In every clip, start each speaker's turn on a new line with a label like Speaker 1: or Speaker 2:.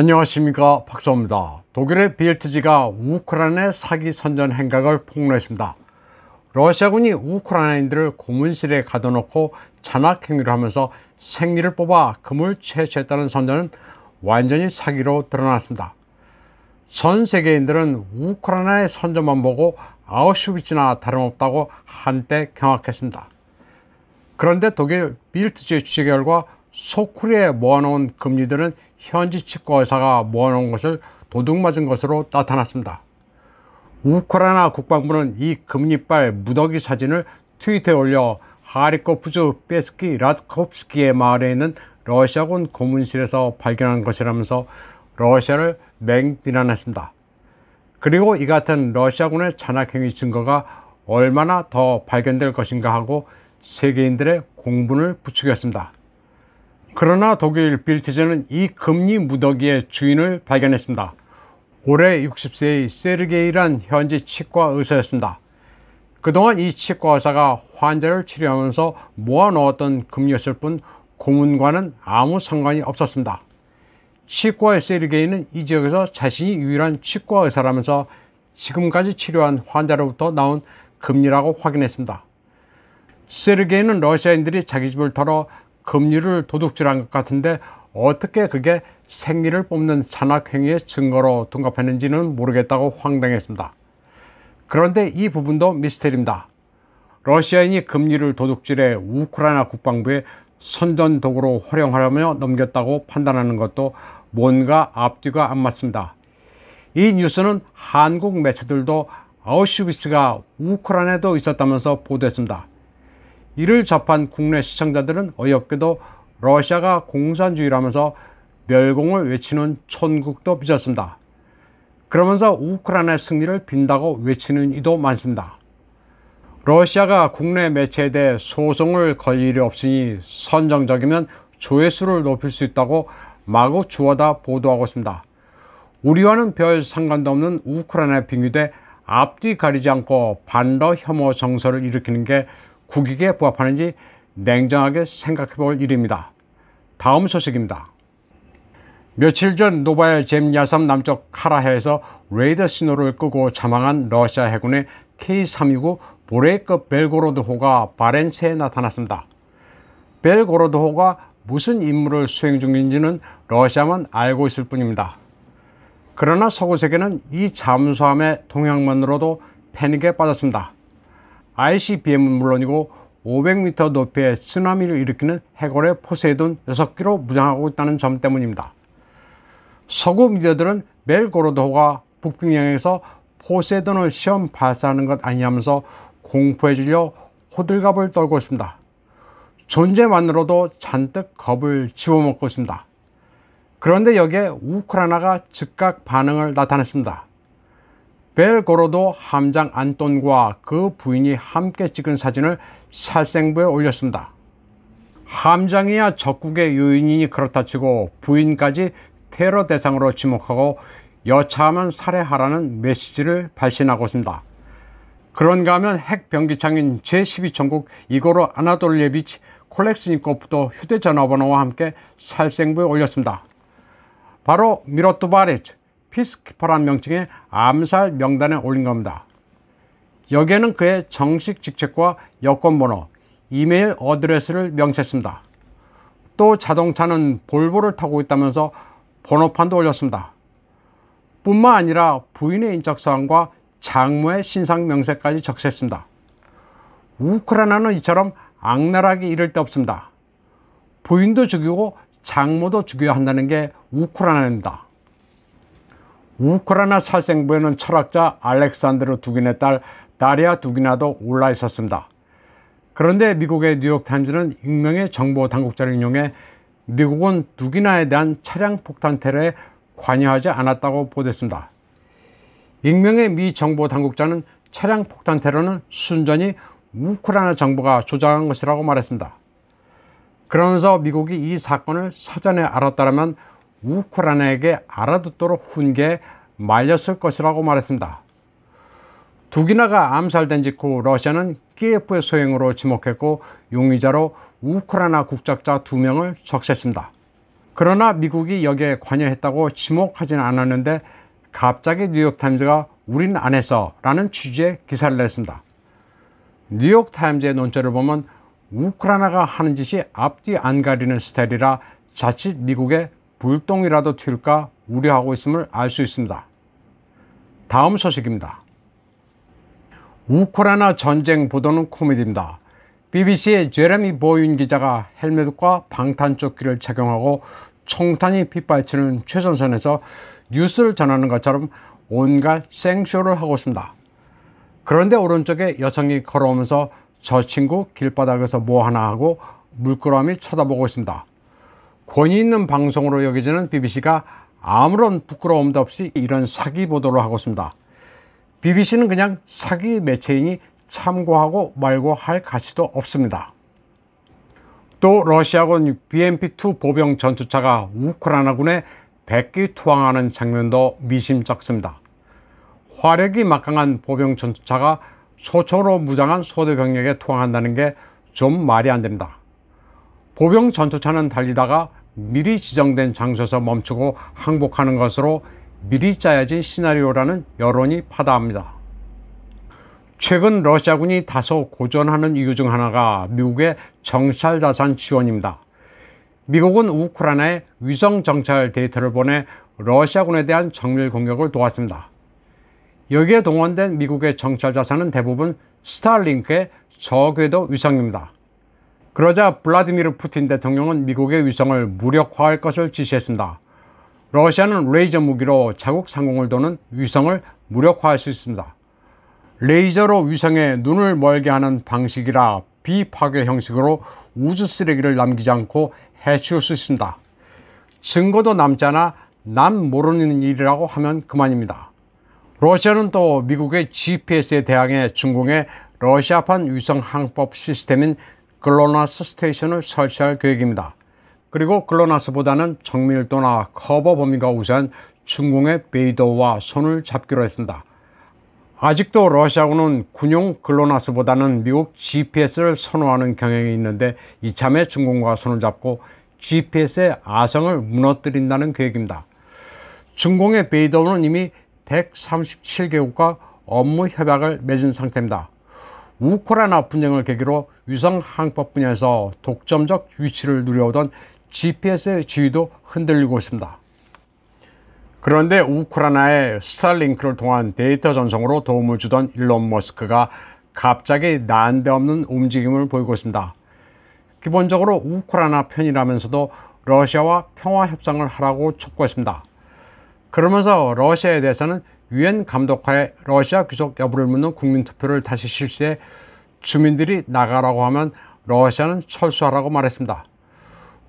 Speaker 1: 안녕하십니까 박수호입니다. 독일의 BLTG가 우크라이나의 사기 선전 행각을 폭로했습니다. 러시아군이 우크라이나인들을 고문실에 가둬놓고 잔악 행위를 하면서 생리를 뽑아 금을 채취했다는 선전은 완전히 사기로 드러났습니다. 전 세계인들은 우크라이나의 선전만 보고 아우슈비치나 다름없다고 한때 경악했습니다. 그런데 독일 빌트지 취재 결과 소쿠리에 모아놓은 금리들은 현지 치과 의사가 모아놓은 것을 도둑맞은 것으로 나타났습니다. 우크라이나 국방부는 이 금리빨 무더기 사진을 트위터에 올려 하리코프즈 베스키 라트콥스키의 마을에 있는 러시아군 고문실에서 발견한 것이라면서 러시아를 맹비난했습니다. 그리고 이 같은 러시아군의 잔악행위 증거가 얼마나 더 발견될 것인가 하고 세계인들의 공분을 부추겼습니다. 그러나 독일 빌트제는 이 금리 무더기의 주인을 발견했습니다. 올해 60세의 세르게이란 현지 치과 의사였습니다. 그동안 이 치과 의사가 환자를 치료하면서 모아놓았던 금리였을 뿐 고문과는 아무 상관이 없었습니다. 치과의 세르게이는 이 지역에서 자신이 유일한 치과 의사라면서 지금까지 치료한 환자로부터 나온 금리라고 확인했습니다. 세르게이는 러시아인들이 자기 집을 털어 금리를 도둑질한 것 같은데 어떻게 그게 생리를 뽑는 잔악행위의 증거로 둔갑했는지는 모르겠다고 황당했습니다. 그런데 이 부분도 미스터리입니다. 러시아인이 금리를 도둑질해 우크라이나 국방부에 선전 도구로 활용하려며 넘겼다고 판단하는 것도 뭔가 앞뒤가 안 맞습니다. 이 뉴스는 한국 매체들도 아우슈비스가 우크라이나에도 있었다면서 보도했습니다. 이를 접한 국내 시청자들은 어이없게도 러시아가 공산주의라면서 멸공을 외치는 천국도 빚었습니다. 그러면서 우크라이나의 승리를 빈다고 외치는 이도 많습니다. 러시아가 국내 매체에 대해 소송을 걸 일이 없으니 선정적이면 조회수를 높일 수 있다고 마구 주워다 보도하고 있습니다. 우리와는 별 상관도 없는 우크라이나에 빙의돼 앞뒤 가리지 않고 반러 혐오 정서를 일으키는 게 국익에 부합하는지 냉정하게 생각해 볼 일입니다. 다음 소식입니다. 며칠 전 노바야 잼야삼 남쪽 카라해에서 레이더 신호를 끄고 사망한 러시아 해군의 K-329 보레이급 벨고로드호가 바렌츠에 나타났습니다. 벨고로드호가 무슨 임무를 수행 중인지는 러시아만 알고 있을 뿐입니다. 그러나 서구 세계는 이 잠수함의 동향만으로도 패닉에 빠졌습니다. ICBM은 물론이고 500m 높이의 쓰나미를 일으키는 해골의 포세이돈 6기로 무장하고 있다는 점 때문입니다. 서구 미디어들은 매 고로도호가 북빙양에서 포세이돈을 시험 발사하는 것 아니냐면서 공포에 질려 호들갑을 떨고 있습니다. 존재만으로도 잔뜩 겁을 집어먹고 있습니다. 그런데 여기에 우크라이나가 즉각 반응을 나타냈습니다. 벨고로도 함장 안톤과 그 부인이 함께 찍은 사진을 살생부에 올렸습니다. 함장이야 적국의 요인이니 그렇다 치고 부인까지 테러 대상으로 지목하고 여차하면 살해하라는 메시지를 발신하고 있습니다. 그런가 하면 핵병기창인 제12천국 이고로 아나돌레비치 콜렉스니코프도 휴대전화번호와 함께 살생부에 올렸습니다. 바로 미로토바레츠 피스키퍼란 명칭의 암살 명단에 올린 겁니다. 여기에는 그의 정식 직책과 여권번호, 이메일 어드레스를 명시했습니다. 또 자동차는 볼보를 타고 있다면서 번호판도 올렸습니다. 뿐만 아니라 부인의 인적사항과 장모의 신상 명세까지 적시했습니다. 우크라이나는 이처럼 악랄하게 이를 데 없습니다. 부인도 죽이고 장모도 죽여야 한다는 게 우크라이나입니다. 우크라이나 사생부에는 철학자 알렉산드르 두긴의 딸 다리아 두기나도 올라 있었습니다. 그런데 미국의 뉴욕타임즈는 익명의 정보 당국자를 인용해 미국은 두기나에 대한 차량 폭탄 테러에 관여하지 않았다고 보도했습니다. 익명의 미 정보 당국자는 차량 폭탄 테러는 순전히 우크라이나 정부가 조장한 것이라고 말했습니다. 그러면서 미국이 이 사건을 사전에 알았다면 우크라이나에게 알아듣도록 훈계 말렸을 것이라고 말했습니다. 두기나가 암살된 직후 러시아는 키예프의 소행으로 지목했고 용의자로 우크라이나 국적자 두명을 적시습니다 그러나 미국이 여기에 관여했다고 지목하진 않았는데 갑자기 뉴욕타임즈가 우린 안 했어 라는 취지의 기사를 냈습니다. 뉴욕타임즈의 논조를 보면 우크라이나가 하는 짓이 앞뒤 안 가리는 스타일이라 자칫 미국에 불똥이라도 튈까 우려하고 있음을 알 수 있습니다. 다음 소식입니다. 우크라이나 전쟁 보도는 코미디입니다. BBC의 제레미 보윤 기자가 헬멧과 방탄조끼를 착용하고 총탄이 빗발치는 최전선에서 뉴스를 전하는 것처럼 온갖 생쇼를 하고 있습니다. 그런데 오른쪽에 여성이 걸어오면서 저 친구 길바닥에서 뭐 하나 하고 물끄러미 쳐다보고 있습니다. 권위 있는 방송으로 여겨지는 BBC가 아무런 부끄러움도 없이 이런 사기 보도를 하고 있습니다. BBC는 그냥 사기 매체인이 참고하고 말고 할 가치도 없습니다. 또 러시아군 BMP-2 보병 전투차가 우크라이나군에 백기 투항하는 장면도 미심쩍습니다. 화력이 막강한 보병 전투차가 소초로 무장한 소대 병력에 투항한다는 게 좀 말이 안 됩니다. 보병 전투차는 달리다가 미리 지정된 장소에서 멈추고 항복하는 것으로 미리 짜여진 시나리오라는 여론이 파다합니다. 최근 러시아군이 다소 고전하는 이유 중 하나가 미국의 정찰자산 지원입니다. 미국은 우크라이나에 위성 정찰 데이터를 보내 러시아군에 대한 정밀 공격을 도왔습니다. 여기에 동원된 미국의 정찰 자산은 대부분 스타링크의 저궤도 위성입니다. 그러자 블라디미르 푸틴 대통령은 미국의 위성을 무력화할 것을 지시했습니다. 러시아는 레이저 무기로 자국 상공을 도는 위성을 무력화할 수 있습니다. 레이저로 위성에 눈을 멀게 하는 방식이라 비파괴 형식으로 우주 쓰레기를 남기지 않고 해치울 수 있습니다. 증거도 남지 않아 난 모르는 일이라고 하면 그만입니다. 러시아는 또 미국의 GPS에 대항해 준공해 러시아판 위성 항법 시스템인 글로나스 스테이션을 설치할 계획입니다. 그리고 글로나스보다는 정밀도나 커버 범위가 우수한 중공의 베이더와 손을 잡기로 했습니다. 아직도 러시아군은 군용 글로나스보다는 미국 GPS를 선호하는 경향이 있는데 이참에 중공과 손을 잡고 GPS의 아성을 무너뜨린다는 계획입니다. 중공의 베이더우는 이미 137개국과 업무 협약을 맺은 상태입니다. 우크라이나 분쟁을 계기로 위성 항법 분야에서 독점적 위치를 누려오던 GPS의 지위도 흔들리고 있습니다. 그런데 우크라이나의 스타링크를 통한 데이터 전송으로 도움을 주던 일론 머스크가 갑자기 난데없는 움직임을 보이고 있습니다. 기본적으로 우크라이나 편이라면서도 러시아와 평화 협상을 하라고 촉구했습니다. 그러면서 러시아에 대해서는 유엔 감독하에 러시아 귀속 여부를 묻는 국민투표를 다시 실시해 주민들이 나가라고 하면 러시아는 철수하라고 말했습니다.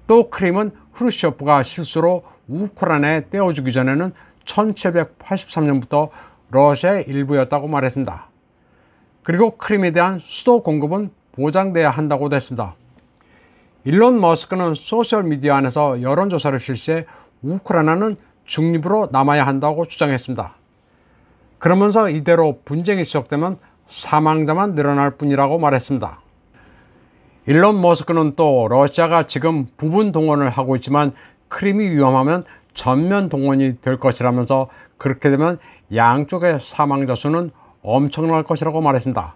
Speaker 1: 또 크림은 후르시오프가 실수로 우크라이나에 떼어주기 전에는 1783년부터 러시아의 일부였다고 말했습니다. 그리고 크림에 대한 수도 공급은 보장돼야 한다고도 했습니다. 일론 머스크는 소셜미디어 안에서 여론조사를 실시해 우크라이나는 중립으로 남아야 한다고 주장했습니다. 그러면서 이대로 분쟁이 지속되면 사망자만 늘어날 뿐이라고 말했습니다. 일론 머스크는 또 러시아가 지금 부분 동원을 하고 있지만 크림이 위험하면 전면 동원이 될 것이라면서 그렇게 되면 양쪽의 사망자 수는 엄청날 것이라고 말했습니다.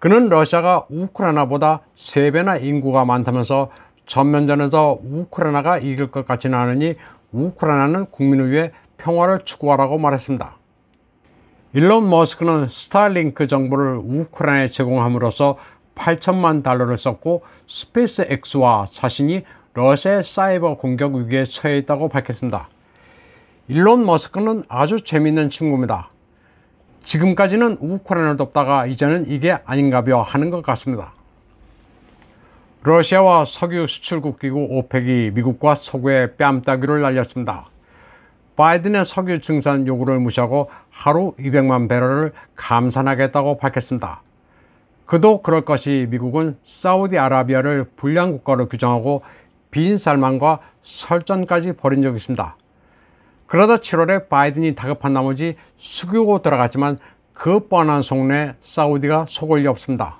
Speaker 1: 그는 러시아가 우크라이나보다 3배나 인구가 많다면서 전면전에서 우크라이나가 이길 것 같지는 않으니 우크라이나는 국민을 위해 평화를 추구하라고 말했습니다. 일론 머스크는 스타링크 정보를 우크라이나에 제공함으로써 8천만 달러를 썼고 스페이스 X와 자신이 러시아의 사이버 공격 위기에 처해 있다고 밝혔습니다. 일론 머스크는 아주 재밌는 친구입니다. 지금까지는 우크라이나를 돕다가 이제는 이게 아닌가벼 하는 것 같습니다. 러시아와 석유 수출국 기구 오펙이 미국과 서구에 뺨따귀를 날렸습니다. 바이든의 석유 증산 요구를 무시하고 하루 200만 배럴을 감산하겠다고 밝혔습니다. 그도 그럴 것이 미국은 사우디아라비아를 불량국가로 규정하고 빈 살만과 설전까지 벌인 적이 있습니다. 그러다 7월에 바이든이 다급한 나머지 숙이고 들어갔지만 그 뻔한 속내 사우디가 속을 리 없습니다.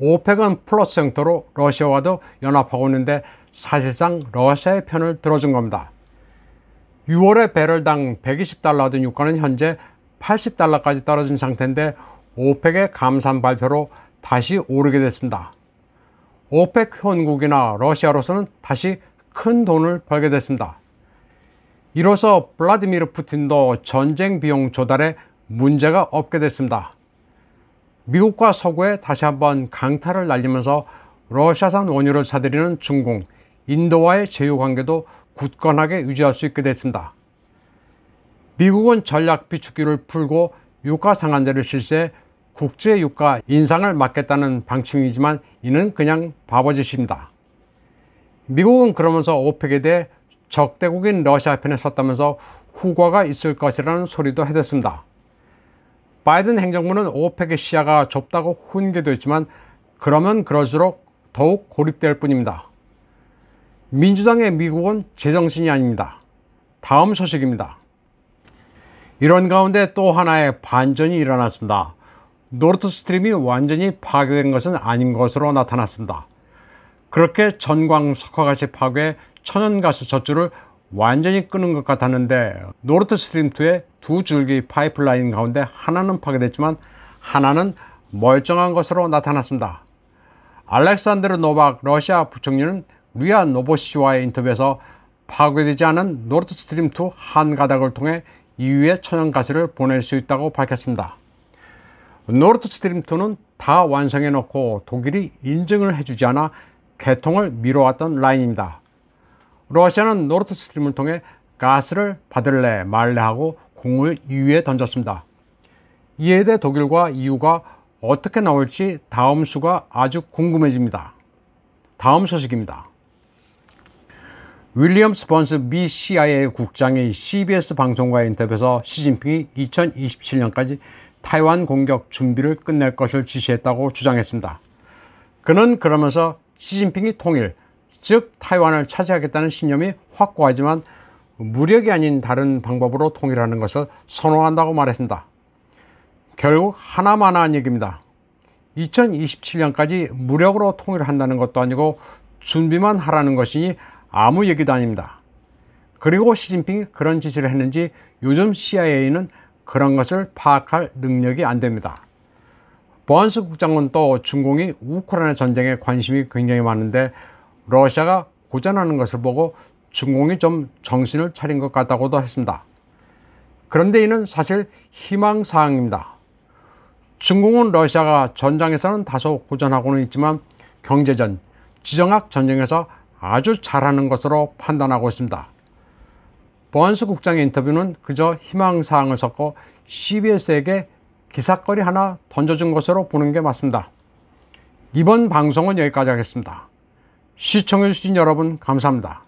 Speaker 1: 오펙은 플러스 형태로 러시아와도 연합하고 있는데 사실상 러시아의 편을 들어준 겁니다. 6월에 배럴당 120달러던 유가는 현재 80달러까지 떨어진 상태인데 오펙의 감산 발표로 다시 오르게 됐습니다. 오펙 현국이나 러시아로서는 다시 큰 돈을 벌게 됐습니다. 이로써 블라디미르 푸틴도 전쟁 비용 조달에 문제가 없게 됐습니다. 미국과 서구에 다시 한번 강탈을 날리면서 러시아산 원유를 사들이는 중공, 인도와의 제휴 관계도 굳건하게 유지할 수 있게 됐습니다. 미국은 전략 비축기를 풀고 유가 상한제를 실시해 국제 유가 인상을 막겠다는 방침이지만 이는 그냥 바보짓입니다. 미국은 그러면서 오펙에 대해 적대국인 러시아 편에 섰다면서 후과가 있을 것이라는 소리도 해댔습니다. 바이든 행정부는 오펙의 시야가 좁다고 훈계도 했지만 그러면 그럴수록 더욱 고립될 뿐입니다. 민주당의 미국은 제정신이 아닙니다. 다음 소식입니다. 이런 가운데 또 하나의 반전이 일어났습니다. 노르트 스트림이 완전히 파괴된 것은 아닌 것으로 나타났습니다. 그렇게 전광석화가이 파괴 천연가스 저출을 완전히 끄는 것 같았는데 노르트 스트림 2의 두 줄기 파이프라인 가운데 하나는 파괴됐지만 하나는 멀쩡한 것으로 나타났습니다. 알렉산드르 노박 러시아 부총리는 루야 노보시와의 인터뷰에서 파괴되지 않은 노르트스트림2한 가닥을 통해 e u 의 천연가스를 보낼 수 있다고 밝혔습니다. 노르트스트림2는다 완성해놓고 독일이 인증을 해주지 않아 개통을 미뤄왔던 라인입니다. 러시아는 노르트스트림을 통해 가스를 받을래 말래 하고 공을 EU에 던졌습니다. 이에 대해 독일과 EU가 어떻게 나올지 다음 수가 아주 궁금해집니다. 다음 소식입니다. 윌리엄 스폰스미 CIA 국장이 CBS 방송과의 인터뷰에서 시진핑이 2027년까지 타이완 공격 준비를 끝낼 것을 지시했다고 주장했습니다. 그는 그러면서 시진핑이 통일, 즉 타이완을 차지하겠다는 신념이 확고하지만 무력이 아닌 다른 방법으로 통일하는 것을 선호한다고 말했습니다. 결국 하나만한 얘기입니다. 2027년까지 무력으로 통일한다는 것도 아니고 준비만 하라는 것이니 아무 얘기도 아닙니다. 그리고 시진핑이 그런 지시를 했는지 요즘 CIA는 그런 것을 파악할 능력이 안 됩니다. 보안스 국장은 또 중공이 우크라이나 전쟁에 관심이 굉장히 많은데 러시아가 고전하는 것을 보고 중공이 좀 정신을 차린 것 같다고도 했습니다. 그런데 이는 사실 희망사항입니다. 중공은 러시아가 전장에서는 다소 고전하고는 있지만 경제전, 지정학 전쟁에서 아주 잘하는 것으로 판단하고 있습니다. 보안수 국장의 인터뷰는 그저 희망사항을 섞어 CBS에게 기사거리 하나 던져준 것으로 보는 게 맞습니다. 이번 방송은 여기까지 하겠습니다. 시청해주신 여러분 감사합니다.